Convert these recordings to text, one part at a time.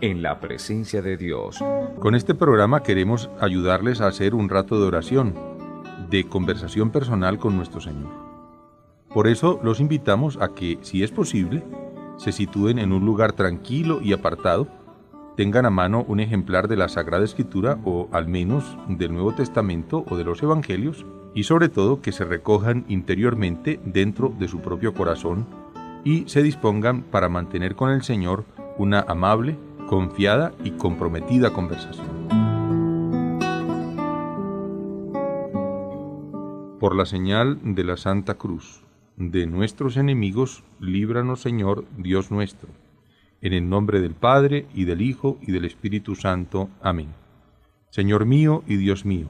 en la presencia de Dios. Con este programa queremos ayudarles a hacer un rato de oración, de conversación personal con nuestro Señor. Por eso los invitamos a que, si es posible, se sitúen en un lugar tranquilo y apartado, tengan a mano un ejemplar de la Sagrada Escritura o al menos del Nuevo Testamento o de los Evangelios, y sobre todo que se recojan interiormente dentro de su propio corazón y se dispongan para mantener con el Señor una amable, confiada y comprometida conversación. Por la señal de la Santa Cruz, de nuestros enemigos, líbranos Señor Dios nuestro. En el nombre del Padre, y del Hijo, y del Espíritu Santo. Amén. Señor mío y Dios mío,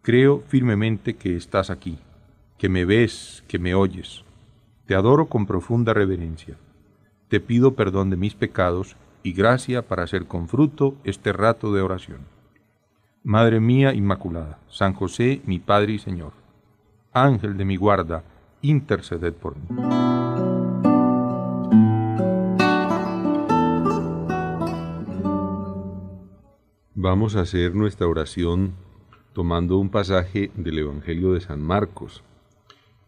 creo firmemente que estás aquí, que me ves, que me oyes. Te adoro con profunda reverencia. Te pido perdón de mis pecados y gracia para hacer con fruto este rato de oración. Madre mía Inmaculada, San José, mi Padre y Señor, Ángel de mi guarda, interceded por mí. Vamos a hacer nuestra oración tomando un pasaje del Evangelio de San Marcos,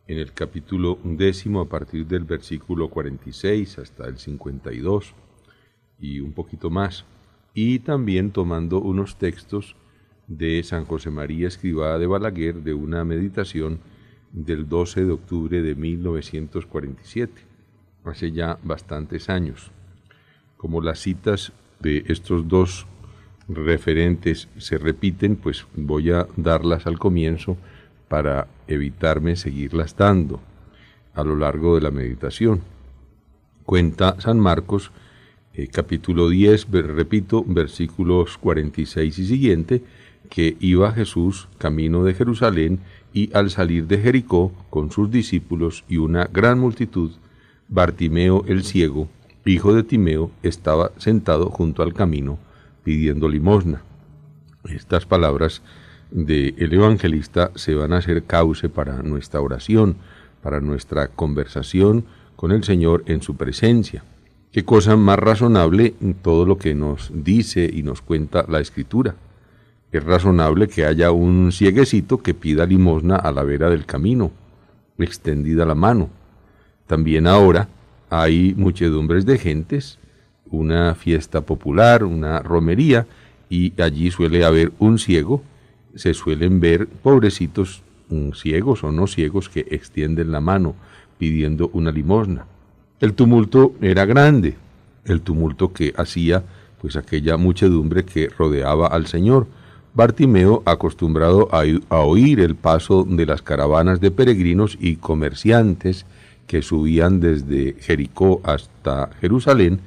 en el capítulo décimo a partir del versículo 46 hasta el 52 un poquito más, y también tomando unos textos de San José María Escribá de Balaguer de una meditación del 12 de octubre de 1947, hace ya bastantes años. Como las citas de estos dos referentes se repiten, pues voy a darlas al comienzo para evitarme seguirlas dando a lo largo de la meditación. Cuenta San Marcos eh, capítulo 10, repito, versículos 46 y siguiente, que iba Jesús camino de Jerusalén y al salir de Jericó con sus discípulos y una gran multitud, Bartimeo el ciego, hijo de Timeo, estaba sentado junto al camino pidiendo limosna. Estas palabras del evangelista se van a hacer cauce para nuestra oración, para nuestra conversación con el Señor en su presencia. Qué cosa más razonable todo lo que nos dice y nos cuenta la escritura. Es razonable que haya un cieguecito que pida limosna a la vera del camino, extendida la mano. También ahora hay muchedumbres de gentes, una fiesta popular, una romería, y allí suele haber un ciego, se suelen ver pobrecitos mm, ciegos o no ciegos que extienden la mano pidiendo una limosna. El tumulto era grande, el tumulto que hacía pues aquella muchedumbre que rodeaba al Señor. Bartimeo, acostumbrado a, oír el paso de las caravanas de peregrinos y comerciantes que subían desde Jericó hasta Jerusalén,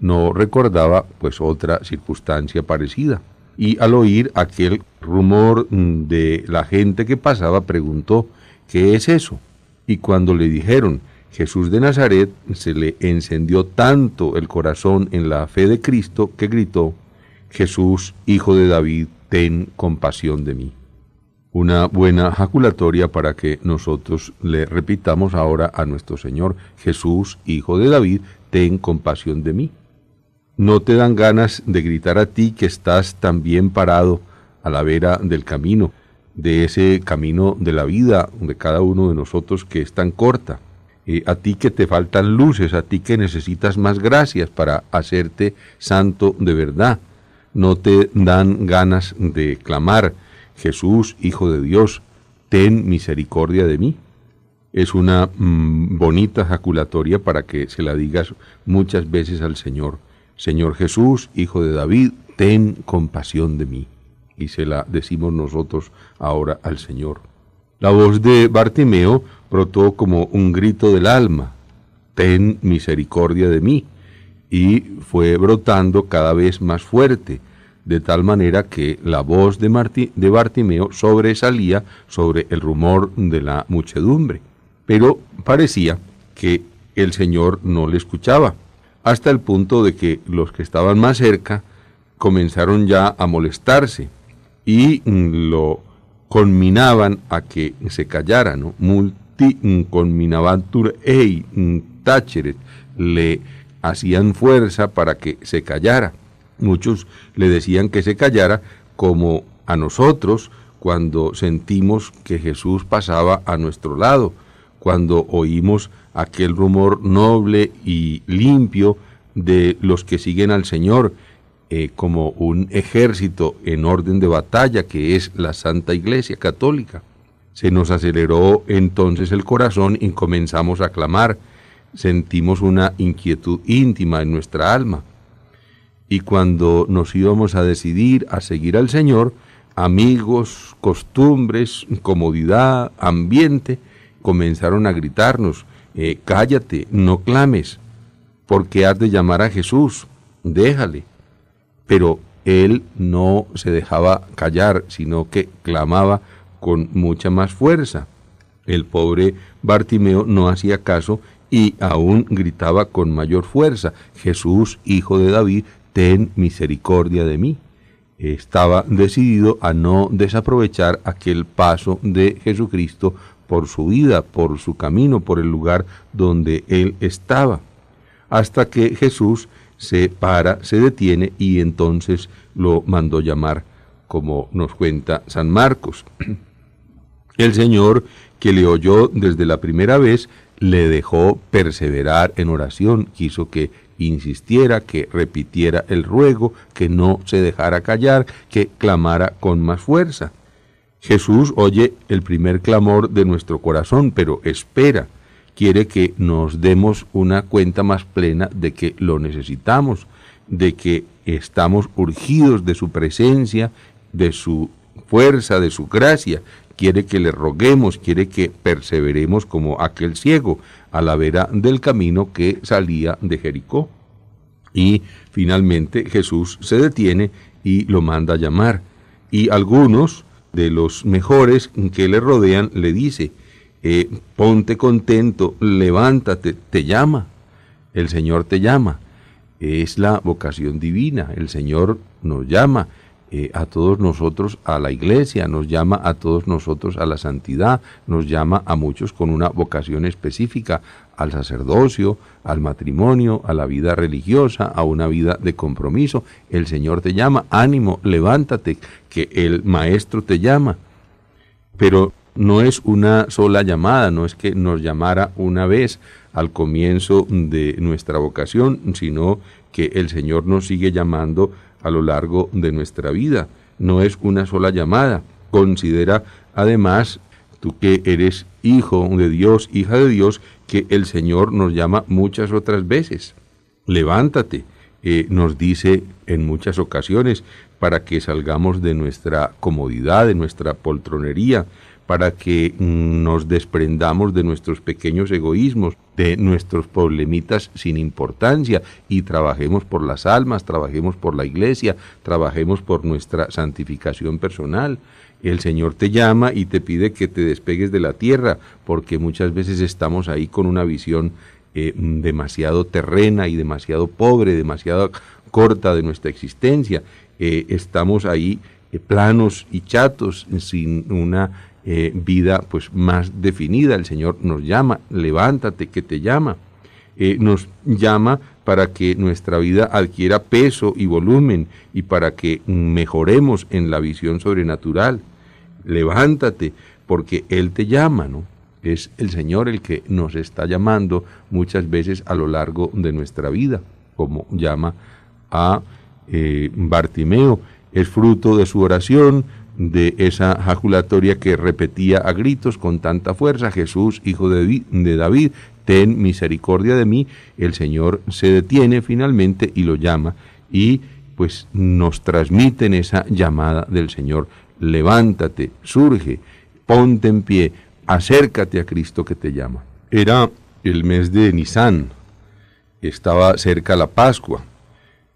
no recordaba pues otra circunstancia parecida. Y al oír aquel rumor de la gente que pasaba, preguntó, ¿qué es eso? Y cuando le dijeron, Jesús de Nazaret se le encendió tanto el corazón en la fe de Cristo que gritó, Jesús, Hijo de David, ten compasión de mí. Una buena jaculatoria para que nosotros le repitamos ahora a nuestro Señor, Jesús, Hijo de David, ten compasión de mí. ¿No te dan ganas de gritar a ti que estás tan bien parado a la vera del camino, de ese camino de la vida de cada uno de nosotros que es tan corta? Eh, a ti que te faltan luces, a ti que necesitas más gracias para hacerte santo de verdad. No te dan ganas de clamar, Jesús, Hijo de Dios, ten misericordia de mí. Es una mm, bonita jaculatoria para que se la digas muchas veces al Señor. Señor Jesús, Hijo de David, ten compasión de mí. Y se la decimos nosotros ahora al Señor. La voz de Bartimeo brotó como un grito del alma, ten misericordia de mí, y fue brotando cada vez más fuerte, de tal manera que la voz de, de Bartimeo sobresalía sobre el rumor de la muchedumbre. Pero parecía que el Señor no le escuchaba, hasta el punto de que los que estaban más cerca comenzaron ya a molestarse y lo conminaban a que se callara, ¿no? Mm, con minavantur Ey mm, tacheret le hacían fuerza para que se callara. Muchos le decían que se callara como a nosotros cuando sentimos que Jesús pasaba a nuestro lado, cuando oímos aquel rumor noble y limpio de los que siguen al Señor eh, como un ejército en orden de batalla que es la Santa Iglesia Católica. Se nos aceleró entonces el corazón y comenzamos a clamar. Sentimos una inquietud íntima en nuestra alma. Y cuando nos íbamos a decidir a seguir al Señor, amigos, costumbres, comodidad, ambiente, comenzaron a gritarnos, eh, cállate, no clames, porque has de llamar a Jesús, déjale. Pero él no se dejaba callar, sino que clamaba con mucha más fuerza. El pobre Bartimeo no hacía caso y aún gritaba con mayor fuerza, Jesús, hijo de David, ten misericordia de mí. Estaba decidido a no desaprovechar aquel paso de Jesucristo por su vida, por su camino, por el lugar donde él estaba. Hasta que Jesús se para, se detiene y entonces lo mandó llamar, como nos cuenta San Marcos. El Señor, que le oyó desde la primera vez, le dejó perseverar en oración, quiso que insistiera, que repitiera el ruego, que no se dejara callar, que clamara con más fuerza. Jesús oye el primer clamor de nuestro corazón, pero espera, quiere que nos demos una cuenta más plena de que lo necesitamos, de que estamos urgidos de su presencia, de su fuerza, de su gracia, quiere que le roguemos, quiere que perseveremos como aquel ciego a la vera del camino que salía de Jericó. Y finalmente Jesús se detiene y lo manda a llamar. Y algunos de los mejores que le rodean le dice, eh, ponte contento, levántate, te llama, el Señor te llama. Es la vocación divina, el Señor nos llama eh, a todos nosotros a la iglesia, nos llama a todos nosotros a la santidad, nos llama a muchos con una vocación específica, al sacerdocio, al matrimonio, a la vida religiosa, a una vida de compromiso. El Señor te llama, ánimo, levántate, que el Maestro te llama. Pero no es una sola llamada, no es que nos llamara una vez al comienzo de nuestra vocación, sino que el Señor nos sigue llamando a lo largo de nuestra vida. No es una sola llamada. Considera además, tú que eres hijo de Dios, hija de Dios, que el Señor nos llama muchas otras veces. Levántate, eh, nos dice en muchas ocasiones, para que salgamos de nuestra comodidad, de nuestra poltronería, para que mm, nos desprendamos de nuestros pequeños egoísmos, de nuestros problemitas sin importancia y trabajemos por las almas, trabajemos por la iglesia, trabajemos por nuestra santificación personal. El Señor te llama y te pide que te despegues de la tierra, porque muchas veces estamos ahí con una visión eh, demasiado terrena y demasiado pobre, demasiado corta de nuestra existencia. Eh, estamos ahí eh, planos y chatos sin una eh, vida pues más definida. El Señor nos llama, levántate que te llama. Eh, nos llama para que nuestra vida adquiera peso y volumen y para que mejoremos en la visión sobrenatural. Levántate, porque Él te llama, ¿no? Es el Señor el que nos está llamando muchas veces a lo largo de nuestra vida, como llama a eh, Bartimeo. Es fruto de su oración, de esa jaculatoria que repetía a gritos con tanta fuerza, Jesús, hijo de, David, ten misericordia de mí, el Señor se detiene finalmente y lo llama y pues nos transmiten esa llamada del Señor, levántate, surge, ponte en pie, acércate a Cristo que te llama. Era el mes de Nisan, estaba cerca la Pascua,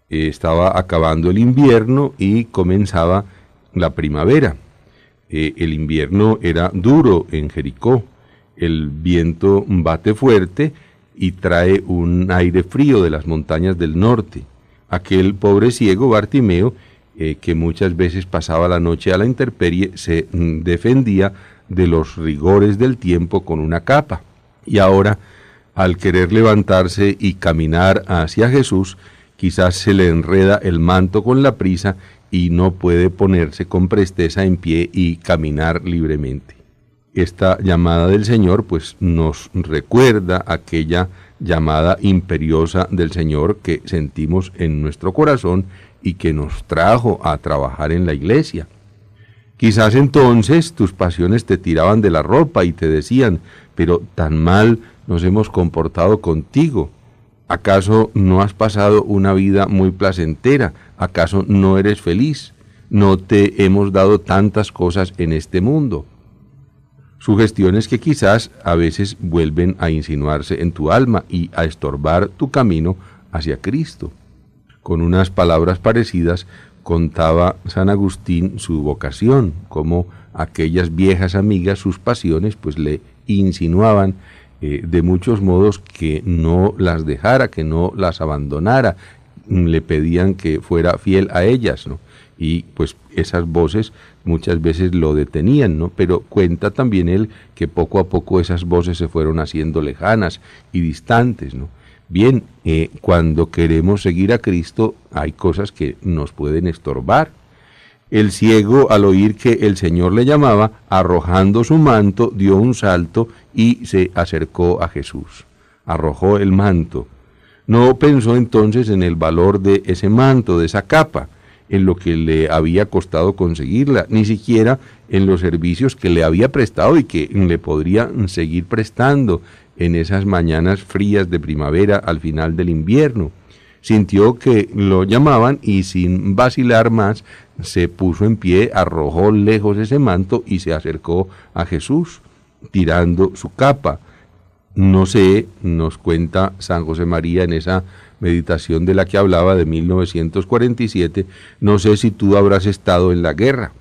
estaba acabando el invierno y comenzaba la primavera. Eh, el invierno era duro en Jericó. El viento bate fuerte y trae un aire frío de las montañas del norte. Aquel pobre ciego Bartimeo, eh, que muchas veces pasaba la noche a la intemperie, se mm, defendía de los rigores del tiempo con una capa. Y ahora, al querer levantarse y caminar hacia Jesús, quizás se le enreda el manto con la prisa y no puede ponerse con presteza en pie y caminar libremente. Esta llamada del Señor pues nos recuerda aquella llamada imperiosa del Señor que sentimos en nuestro corazón y que nos trajo a trabajar en la iglesia. Quizás entonces tus pasiones te tiraban de la ropa y te decían, pero tan mal nos hemos comportado contigo, ¿Acaso no has pasado una vida muy placentera? ¿Acaso no eres feliz? No te hemos dado tantas cosas en este mundo. Sugestiones que quizás a veces vuelven a insinuarse en tu alma y a estorbar tu camino hacia Cristo. Con unas palabras parecidas contaba San Agustín su vocación, como aquellas viejas amigas sus pasiones pues le insinuaban eh, de muchos modos que no las dejara, que no las abandonara, mm, le pedían que fuera fiel a ellas, Y pues esas voces muchas veces lo detenían, ¿no? Pero cuenta también él que poco a poco esas voces se fueron haciendo lejanas y distantes, ¿no? Bien, eh, cuando queremos seguir a Cristo hay cosas que nos pueden estorbar, el ciego, al oír que el Señor le llamaba, arrojando su manto, dio un salto y se acercó a Jesús. Arrojó el manto. No pensó entonces en el valor de ese manto, de esa capa, en lo que le había costado conseguirla, ni siquiera en los servicios que le había prestado y que le podría seguir prestando en esas mañanas frías de primavera al final del invierno sintió que lo llamaban y sin vacilar más se puso en pie, arrojó lejos ese manto y se acercó a Jesús, tirando su capa. No sé, nos cuenta San José María en esa meditación de la que hablaba de 1947, no sé si tú habrás estado en la guerra.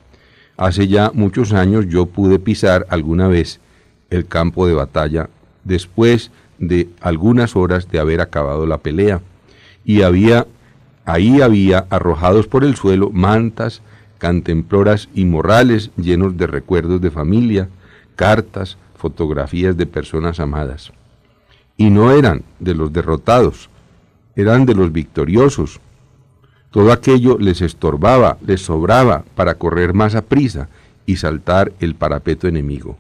Hace ya muchos años yo pude pisar alguna vez el campo de batalla después de algunas horas de haber acabado la pelea y había Ahí había, arrojados por el suelo, mantas, cantemploras y morrales llenos de recuerdos de familia, cartas, fotografías de personas amadas. Y no eran de los derrotados, eran de los victoriosos. Todo aquello les estorbaba, les sobraba para correr más a prisa y saltar el parapeto enemigo,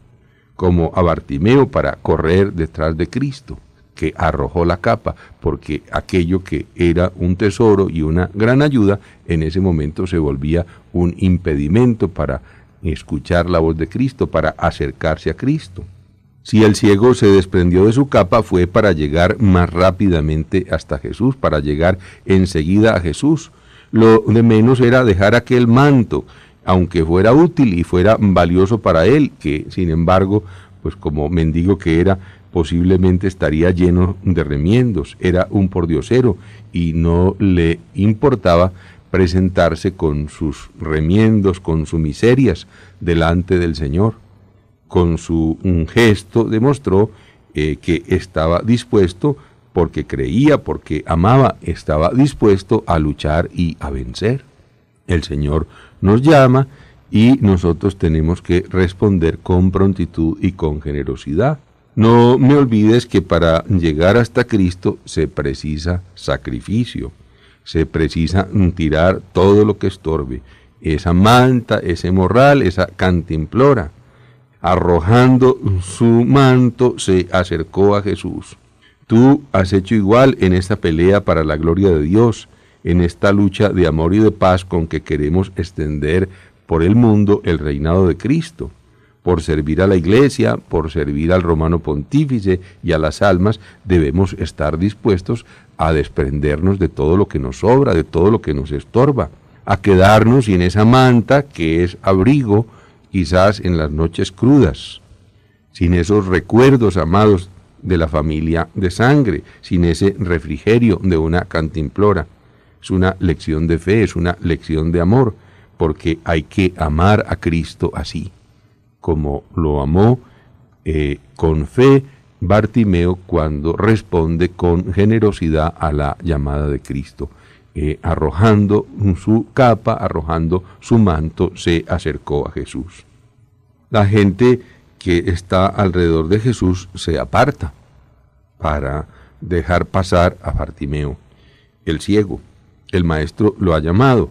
como a Bartimeo para correr detrás de Cristo que arrojó la capa, porque aquello que era un tesoro y una gran ayuda, en ese momento se volvía un impedimento para escuchar la voz de Cristo, para acercarse a Cristo. Si el ciego se desprendió de su capa fue para llegar más rápidamente hasta Jesús, para llegar enseguida a Jesús. Lo de menos era dejar aquel manto, aunque fuera útil y fuera valioso para él, que sin embargo, pues como mendigo que era, posiblemente estaría lleno de remiendos, era un pordiosero y no le importaba presentarse con sus remiendos, con sus miserias delante del Señor. Con su un gesto demostró eh, que estaba dispuesto, porque creía, porque amaba, estaba dispuesto a luchar y a vencer. El Señor nos llama y nosotros tenemos que responder con prontitud y con generosidad. No me olvides que para llegar hasta Cristo se precisa sacrificio, se precisa tirar todo lo que estorbe, esa manta, ese morral, esa cantimplora. Arrojando su manto se acercó a Jesús. Tú has hecho igual en esta pelea para la gloria de Dios, en esta lucha de amor y de paz con que queremos extender por el mundo el reinado de Cristo por servir a la Iglesia, por servir al Romano Pontífice y a las almas, debemos estar dispuestos a desprendernos de todo lo que nos sobra, de todo lo que nos estorba, a quedarnos sin esa manta que es abrigo quizás en las noches crudas, sin esos recuerdos amados de la familia de sangre, sin ese refrigerio de una cantimplora. Es una lección de fe, es una lección de amor, porque hay que amar a Cristo así como lo amó eh, con fe Bartimeo cuando responde con generosidad a la llamada de Cristo. Eh, arrojando su capa, arrojando su manto, se acercó a Jesús. La gente que está alrededor de Jesús se aparta para dejar pasar a Bartimeo, el ciego. El maestro lo ha llamado,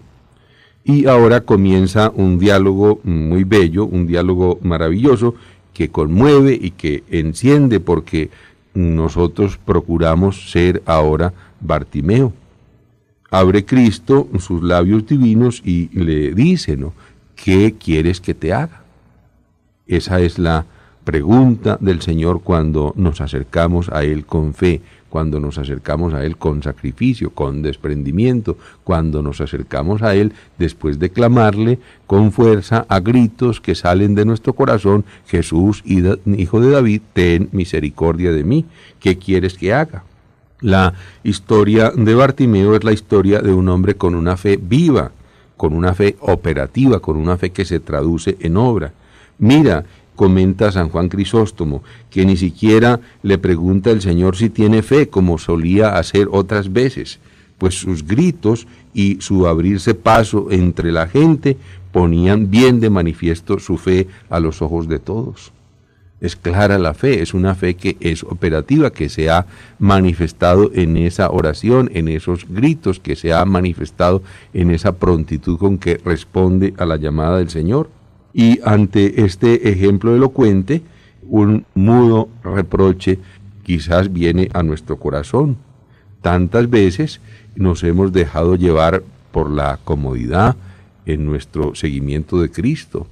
y ahora comienza un diálogo muy bello, un diálogo maravilloso que conmueve y que enciende porque nosotros procuramos ser ahora Bartimeo. Abre Cristo sus labios divinos y le dice, ¿no? ¿Qué quieres que te haga? Esa es la pregunta del Señor cuando nos acercamos a Él con fe, cuando nos acercamos a Él con sacrificio, con desprendimiento, cuando nos acercamos a Él después de clamarle con fuerza a gritos que salen de nuestro corazón, Jesús, Hijo de David, ten misericordia de mí, ¿qué quieres que haga? La historia de Bartimeo es la historia de un hombre con una fe viva, con una fe operativa, con una fe que se traduce en obra. Mira, comenta San Juan Crisóstomo, que ni siquiera le pregunta el Señor si tiene fe, como solía hacer otras veces, pues sus gritos y su abrirse paso entre la gente ponían bien de manifiesto su fe a los ojos de todos. Es clara la fe, es una fe que es operativa, que se ha manifestado en esa oración, en esos gritos, que se ha manifestado en esa prontitud con que responde a la llamada del Señor y ante este ejemplo elocuente, un mudo reproche quizás viene a nuestro corazón. Tantas veces nos hemos dejado llevar por la comodidad en nuestro seguimiento de Cristo.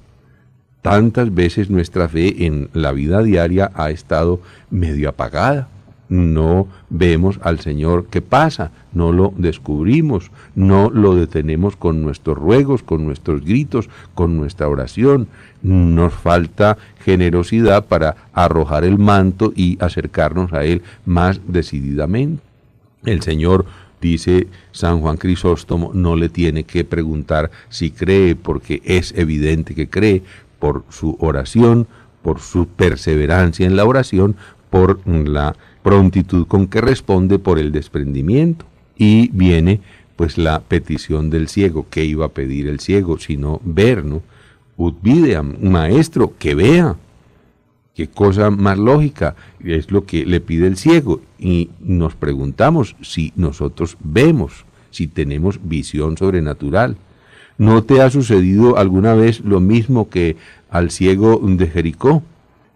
Tantas veces nuestra fe en la vida diaria ha estado medio apagada no vemos al Señor qué pasa, no lo descubrimos, no lo detenemos con nuestros ruegos, con nuestros gritos, con nuestra oración. Nos falta generosidad para arrojar el manto y acercarnos a Él más decididamente. El Señor dice San Juan Crisóstomo, no le tiene que preguntar si cree, porque es evidente que cree por su oración, por su perseverancia en la oración, por la prontitud con que responde por el desprendimiento. Y viene pues la petición del ciego, ¿qué iba a pedir el ciego? Sino ver, ¿no? Ut videam, maestro, que vea. Qué cosa más lógica es lo que le pide el ciego. Y nos preguntamos si nosotros vemos, si tenemos visión sobrenatural. ¿No te ha sucedido alguna vez lo mismo que al ciego de Jericó?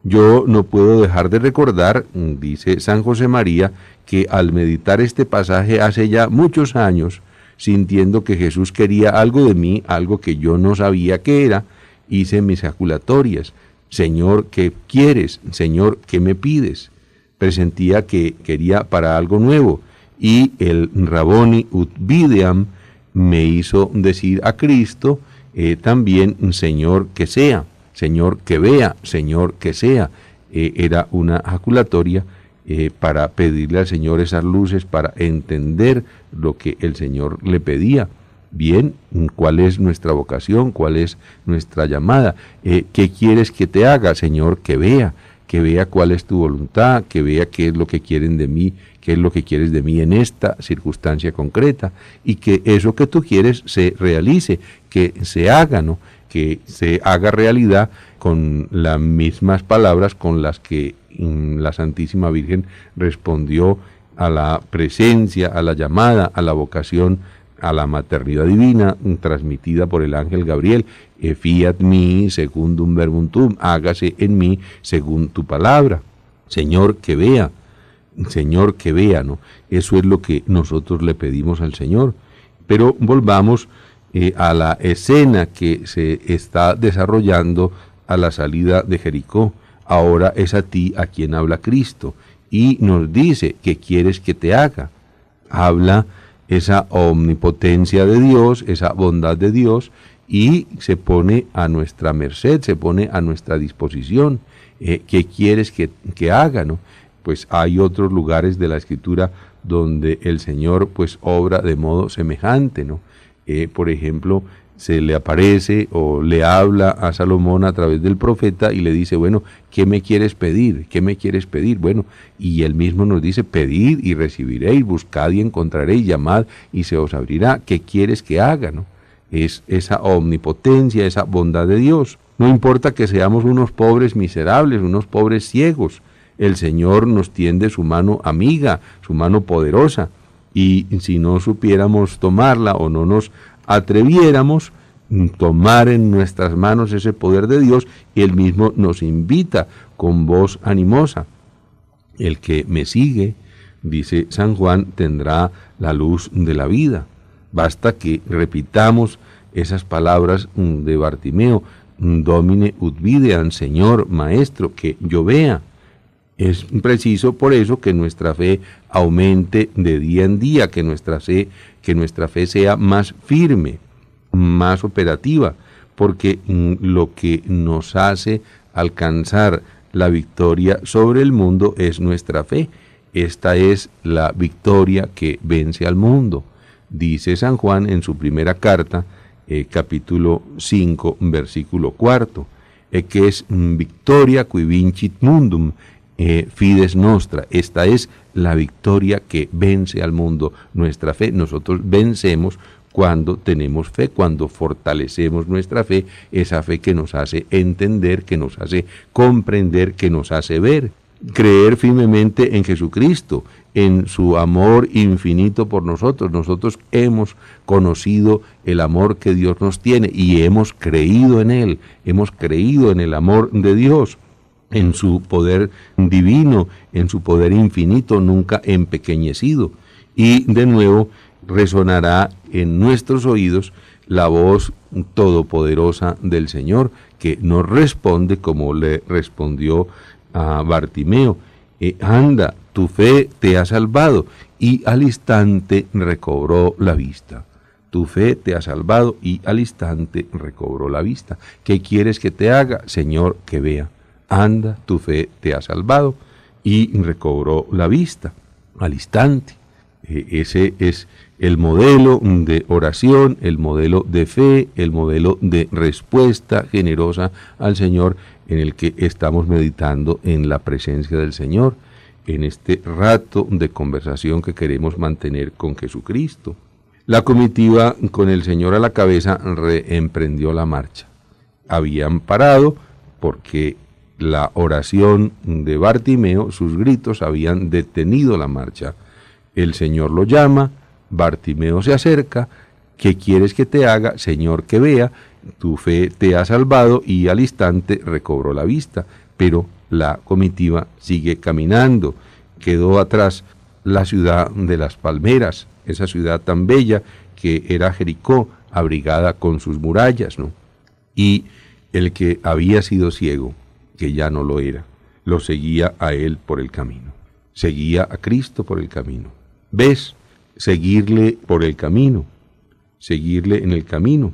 Yo no puedo dejar de recordar, mm, dice San José María, que al meditar este pasaje hace ya muchos años, sintiendo que Jesús quería algo de mí, algo que yo no sabía que era, hice mis jaculatorias. Señor, ¿qué quieres? Señor, ¿qué me pides? Presentía que quería para algo nuevo y el Raboni ut me hizo decir a Cristo eh, también, Señor, que sea. Señor que vea, Señor que sea. Eh, era una jaculatoria eh, para pedirle al Señor esas luces, para entender lo que el Señor le pedía. Bien, ¿cuál es nuestra vocación? ¿Cuál es nuestra llamada? Eh, ¿Qué quieres que te haga, Señor? Que vea, que vea cuál es tu voluntad, que vea qué es lo que quieren de mí, qué es lo que quieres de mí en esta circunstancia concreta y que eso que tú quieres se realice, que se haga, ¿no? que se haga realidad con las mismas palabras con las que mm, la Santísima Virgen respondió a la presencia, a la llamada, a la vocación, a la maternidad divina mm, transmitida por el ángel Gabriel. E fiat mi secundum verbum tum, hágase en mí según tu palabra. Señor, que vea. Señor, que vea, ¿no? Eso es lo que nosotros le pedimos al Señor. Pero volvamos eh, a la escena que se está desarrollando a la salida de Jericó. Ahora es a ti a quien habla Cristo y nos dice que quieres que te haga. Habla esa omnipotencia de Dios, esa bondad de Dios y se pone a nuestra merced, se pone a nuestra disposición. Eh, ¿Qué quieres que, que haga? No? Pues hay otros lugares de la escritura donde el Señor pues obra de modo semejante, ¿no? por ejemplo, se le aparece o le habla a Salomón a través del profeta y le dice, bueno, ¿qué me quieres pedir? ¿Qué me quieres pedir? Bueno, y él mismo nos dice, pedid y recibiréis, buscad y encontraréis, llamad y se os abrirá. ¿Qué quieres que haga? Es esa omnipotencia, esa bondad de Dios. No importa que seamos unos pobres miserables, unos pobres ciegos, el Señor nos tiende su mano amiga, su mano poderosa y si no supiéramos tomarla o no nos atreviéramos, mm, tomar en nuestras manos ese poder de Dios Él mismo nos invita con voz animosa. El que me sigue, dice San Juan, tendrá la luz de la vida. Basta que repitamos esas palabras mm, de Bartimeo, Domine ut videan, Señor, Maestro, que yo vea. Es preciso por eso que nuestra fe aumente de día en día, que nuestra fe, que nuestra fe sea más firme, más operativa, porque mm, lo que nos hace alcanzar la victoria sobre el mundo es nuestra fe. Esta es la victoria que vence al mundo, dice San Juan en su primera carta, eh, capítulo 5, versículo 4, e que es mm, victoria qui vincit mundum, eh, fides Nostra. Esta es la victoria que vence al mundo, nuestra fe. Nosotros vencemos cuando tenemos fe, cuando fortalecemos nuestra fe, esa fe que nos hace entender, que nos hace comprender, que nos hace ver. Creer firmemente en Jesucristo, en su amor infinito por nosotros. Nosotros hemos conocido el amor que Dios nos tiene y hemos creído en Él, hemos creído en el amor de Dios en su poder divino, en su poder infinito, nunca empequeñecido. Y de nuevo resonará en nuestros oídos la voz todopoderosa del Señor, que nos responde como le respondió a Bartimeo, eh, anda, tu fe te ha salvado, y al instante recobró la vista. Tu fe te ha salvado y al instante recobró la vista. ¿Qué quieres que te haga, Señor, que vea? anda, tu fe te ha salvado, y recobró la vista al instante. E, ese es el modelo de oración, el modelo de fe, el modelo de respuesta generosa al Señor en el que estamos meditando en la presencia del Señor, en este rato de conversación que queremos mantener con Jesucristo. La comitiva con el Señor a la cabeza reemprendió la marcha. Habían parado porque la oración de Bartimeo, sus gritos habían detenido la marcha. El Señor lo llama, Bartimeo se acerca, ¿qué quieres que te haga? Señor, que vea, tu fe te ha salvado y al instante recobró la vista, pero la comitiva sigue caminando. Quedó atrás la ciudad de las palmeras, esa ciudad tan bella que era Jericó, abrigada con sus murallas, Y el que había sido ciego, que ya no lo era. Lo seguía a Él por el camino. Seguía a Cristo por el camino. ¿Ves? Seguirle por el camino. Seguirle en el camino.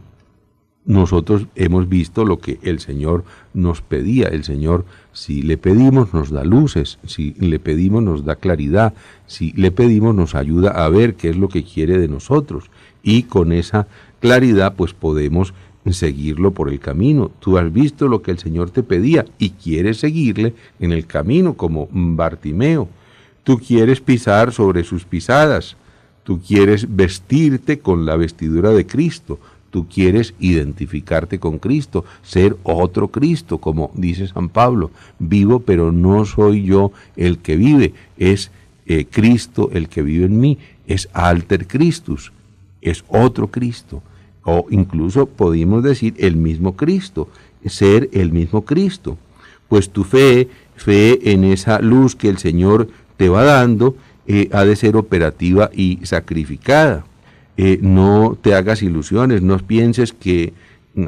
Nosotros hemos visto lo que el Señor nos pedía. El Señor, si le pedimos, nos da luces, si le pedimos, nos da claridad, si le pedimos, nos ayuda a ver qué es lo que quiere de nosotros. Y con esa claridad, pues podemos seguirlo por el camino. Tú has visto lo que el Señor te pedía y quieres seguirle en el camino como Bartimeo. Tú quieres pisar sobre sus pisadas. Tú quieres vestirte con la vestidura de Cristo. Tú quieres identificarte con Cristo, ser otro Cristo, como dice San Pablo. Vivo, pero no soy yo el que vive. Es eh, Cristo el que vive en mí. Es alter Christus. Es otro Cristo o incluso podemos decir el mismo Cristo, ser el mismo Cristo. Pues tu fe, fe en esa luz que el Señor te va dando, eh, ha de ser operativa y sacrificada. Eh, no te hagas ilusiones, no pienses que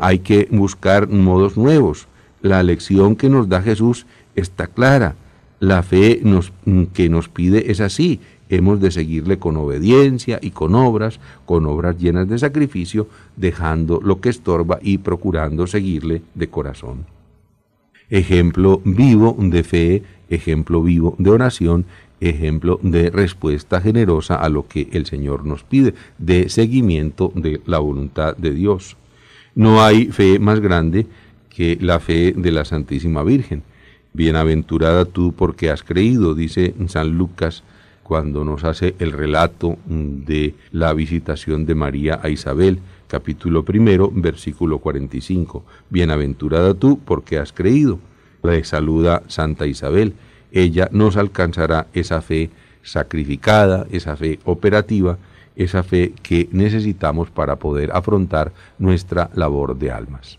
hay que buscar modos nuevos. La lección que nos da Jesús está clara. La fe mm, que nos pide es así, hemos de seguirle con obediencia y con obras, con obras llenas de sacrificio, dejando lo que estorba y procurando seguirle de corazón. Ejemplo vivo de fe, ejemplo vivo de oración, ejemplo de respuesta generosa a lo que el Señor nos pide, de seguimiento de la voluntad de Dios. No hay fe más grande que la fe de la Santísima Virgen. Bienaventurada tú porque has creído, dice San Lucas cuando nos hace el relato de la visitación de María a Isabel, capítulo primero, versículo 45. Bienaventurada tú porque has creído. Le saluda Santa Isabel. Ella nos alcanzará esa fe sacrificada, esa fe operativa, esa fe que necesitamos para poder afrontar nuestra labor de almas.